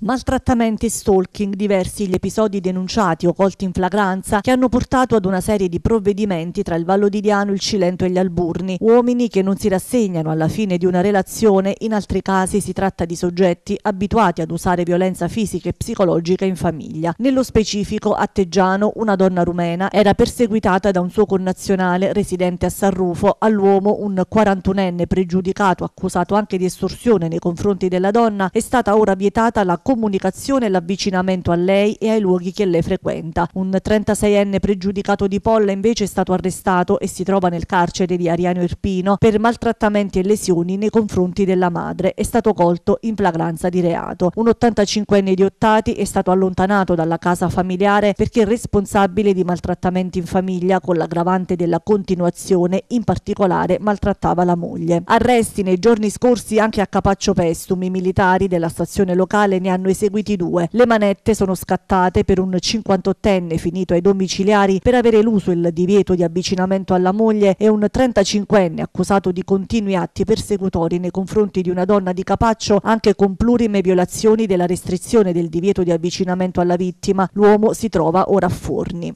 Maltrattamenti e stalking, diversi gli episodi denunciati o colti in flagranza che hanno portato ad una serie di provvedimenti tra il Vallo di Diano, il Cilento e gli Alburni. Uomini che non si rassegnano alla fine di una relazione, in altri casi si tratta di soggetti abituati ad usare violenza fisica e psicologica in famiglia. Nello specifico, a Teggiano, una donna rumena era perseguitata da un suo connazionale residente a San Rufo, all'uomo un 41enne pregiudicato accusato anche di estorsione nei confronti della donna, è stata ora vietata la comunicazione e l'avvicinamento a lei e ai luoghi che lei frequenta. Un 36enne pregiudicato di Polla invece è stato arrestato e si trova nel carcere di Ariano Irpino per maltrattamenti e lesioni nei confronti della madre. È stato colto in flagranza di reato. Un 85enne di Ottati è stato allontanato dalla casa familiare perché responsabile di maltrattamenti in famiglia con l'aggravante della continuazione, in particolare maltrattava la moglie. Arresti nei giorni scorsi anche a Capaccio Pestum, i militari della stazione locale ne hanno hanno eseguiti due. Le manette sono scattate per un 58enne finito ai domiciliari per aver eluso il divieto di avvicinamento alla moglie e un 35enne accusato di continui atti persecutori nei confronti di una donna di Capaccio anche con plurime violazioni della restrizione del divieto di avvicinamento alla vittima. L'uomo si trova ora a Forni.